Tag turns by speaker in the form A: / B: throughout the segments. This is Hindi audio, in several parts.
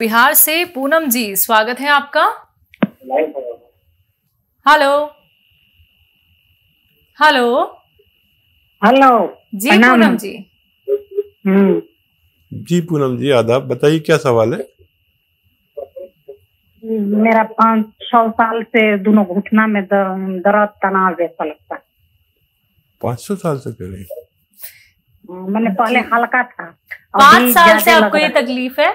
A: बिहार से पूनम जी स्वागत है आपका हेलो हेलो हेलो जी पूनम जी
B: हम्म। जी पूनम जी आदाब बताइए क्या सवाल है
A: मेरा पांच सौ साल से दोनों घुटना में दर्द तनाव जैसा लगता है
B: पांच सौ साल से कर रही
A: हाँ, मैंने पहले हल्का था पांच साल से आपको ये तकलीफ है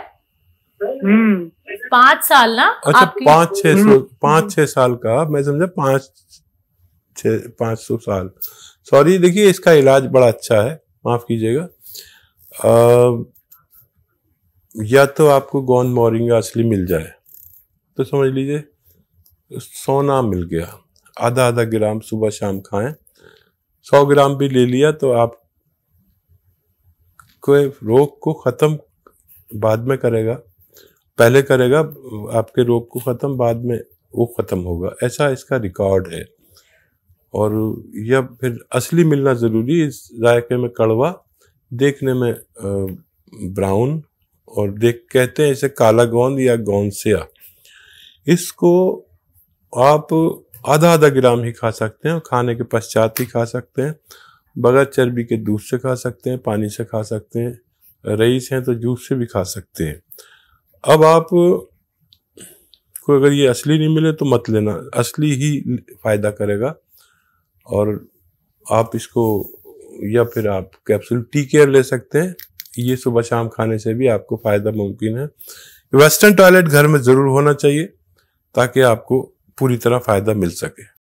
B: हम्म।
A: पाँच साल ना अच्छा पाँच छह हम्म। सौ
B: पाँच छह साल का मैं समझा पाँच छ पाँच सौ साल सॉरी देखिए इसका इलाज बड़ा अच्छा है माफ़ कीजिएगा या तो आपको गौन मोरिंगा असली मिल जाए तो समझ लीजिए सोना मिल गया आधा आधा ग्राम सुबह शाम खाएं सौ ग्राम भी ले लिया तो आप कोई रोग को ख़त्म बाद में करेगा पहले करेगा आपके रोग को ख़त्म बाद में वो ख़त्म होगा ऐसा इसका रिकॉर्ड है और यह फिर असली मिलना ज़रूरी इस जायके में कड़वा देखने में ब्राउन और देख कहते हैं इसे काला गोंद या गौंसिया इसको आप आधा आधा ग्राम ही खा सकते हैं खाने के पश्चात ही खा सकते हैं बगैर चर्बी के दूध से खा सकते हैं पानी से खा सकते हैं रईस हैं तो जूस से भी खा सकते हैं अब आप को अगर ये असली नहीं मिले तो मत लेना असली ही फ़ायदा करेगा और आप इसको या फिर आप कैप्सूल टी केयर ले सकते हैं ये सुबह शाम खाने से भी आपको फ़ायदा मुमकिन है वेस्टर्न टॉयलेट घर में ज़रूर होना चाहिए ताकि आपको पूरी तरह फ़ायदा मिल सके